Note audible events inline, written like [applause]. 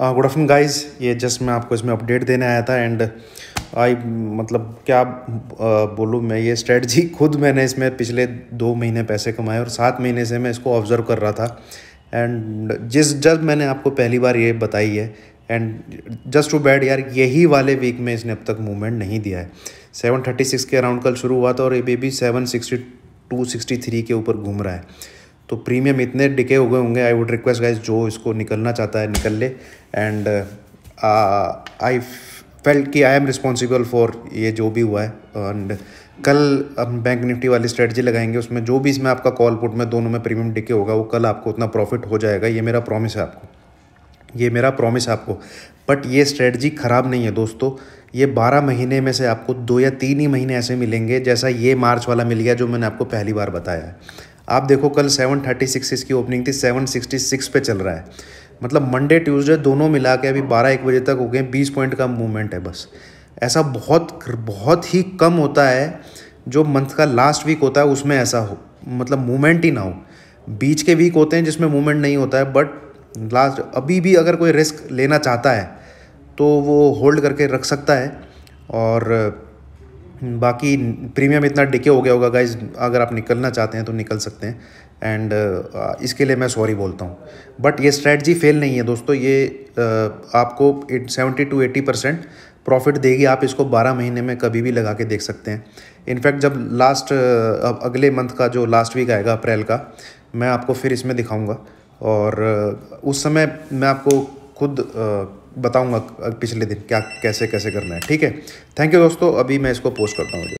good afternoon guys ये just मैं आपको इसमें अपडेट देने आया था एंड आई मतलब क्या uh, बोलूँ मैं ये स्ट्रेटजी [laughs] खुद मैंने इसमें पिछले दो महीने पैसे कमाए और सात महीने से मैं इसको ऑब्ज़र्व कर रहा था एंड जिस जब मैंने आपको पहली बार ये बताई है एंड जस्ट टू बैड यार यही वाले वीक में इसने अब तक मूवमेंट नहीं दिया है सेवन थर्टी सिक्स के अराउंड कल शुरू हुआ था और ये baby seven sixty two sixty three के ऊपर घूम रहा है तो प्रीमियम इतने डिके हो गए होंगे आई वुड रिक्वेस्ट गाइज जो इसको निकलना चाहता है निकल ले एंड आई फेल्ट कि आई एम रिस्पॉन्सिबल फॉर ये जो भी हुआ है एंड कल हम बैंक निफ्टी वाली स्ट्रेटजी लगाएंगे उसमें जो भी इसमें आपका कॉल पुट में दोनों में प्रीमियम डिके होगा वो कल आपको उतना प्रॉफिट हो जाएगा ये मेरा प्रॉमिस है आपको ये मेरा प्रॉमिस है आपको बट ये स्ट्रेटजी ख़राब नहीं है दोस्तों ये बारह महीने में से आपको दो या तीन ही महीने ऐसे मिलेंगे जैसा ये मार्च वाला मिल गया जो मैंने आपको पहली बार बताया है आप देखो कल सेवन थर्टी सिक्स इसकी ओपनिंग थी सेवन सिक्सटी सिक्स पे चल रहा है मतलब मंडे ट्यूसडे दोनों मिला के अभी बारह एक बजे तक हो गए बीस पॉइंट का मूवमेंट है बस ऐसा बहुत बहुत ही कम होता है जो मंथ का लास्ट वीक होता है उसमें ऐसा हो मतलब मूवमेंट ही ना हो बीच के वीक होते हैं जिसमें मूवमेंट नहीं होता है बट लास्ट अभी भी अगर कोई रिस्क लेना चाहता है तो वो होल्ड करके रख सकता है और बाकी प्रीमियम इतना डिके हो गया होगा गाइज अगर आप निकलना चाहते हैं तो निकल सकते हैं एंड इसके लिए मैं सॉरी बोलता हूँ बट ये स्ट्रेटजी फेल नहीं है दोस्तों ये आपको seventy two eighty percent profit देगी आप इसको बारह महीने में कभी भी लगा के देख सकते हैं इनफैक्ट जब लास्ट अब अगले मंथ का जो लास्ट वीक आएगा अप्रैल का मैं आपको फिर इसमें दिखाऊंगा और उस समय मैं आपको खुद बताऊँगा पिछले दिन क्या कैसे कैसे करना है ठीक है थैंक यू दोस्तों अभी मैं इसको पोस्ट करता हूँ